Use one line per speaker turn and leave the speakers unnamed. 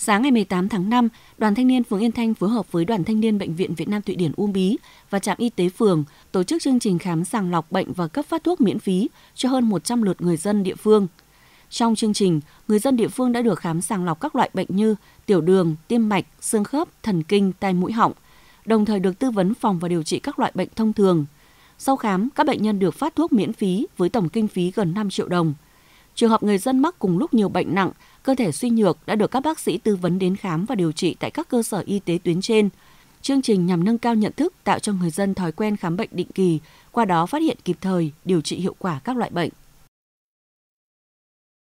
Sáng ngày 18 tháng 5, Đoàn Thanh niên phường Yên Thanh phối hợp với Đoàn Thanh niên Bệnh viện Việt Nam Thụy Điển Uông Bí và trạm y tế phường tổ chức chương trình khám sàng lọc bệnh và cấp phát thuốc miễn phí cho hơn 100 lượt người dân địa phương. Trong chương trình, người dân địa phương đã được khám sàng lọc các loại bệnh như tiểu đường, tim mạch, xương khớp, thần kinh, tai mũi họng, đồng thời được tư vấn phòng và điều trị các loại bệnh thông thường. Sau khám, các bệnh nhân được phát thuốc miễn phí với tổng kinh phí gần 5 triệu đồng – Trường hợp người dân mắc cùng lúc nhiều bệnh nặng, cơ thể suy nhược đã được các bác sĩ tư vấn đến khám và điều trị tại các cơ sở y tế tuyến trên. Chương trình nhằm nâng cao nhận thức, tạo cho người dân thói quen khám bệnh định kỳ, qua đó phát hiện kịp thời, điều trị hiệu quả các loại bệnh.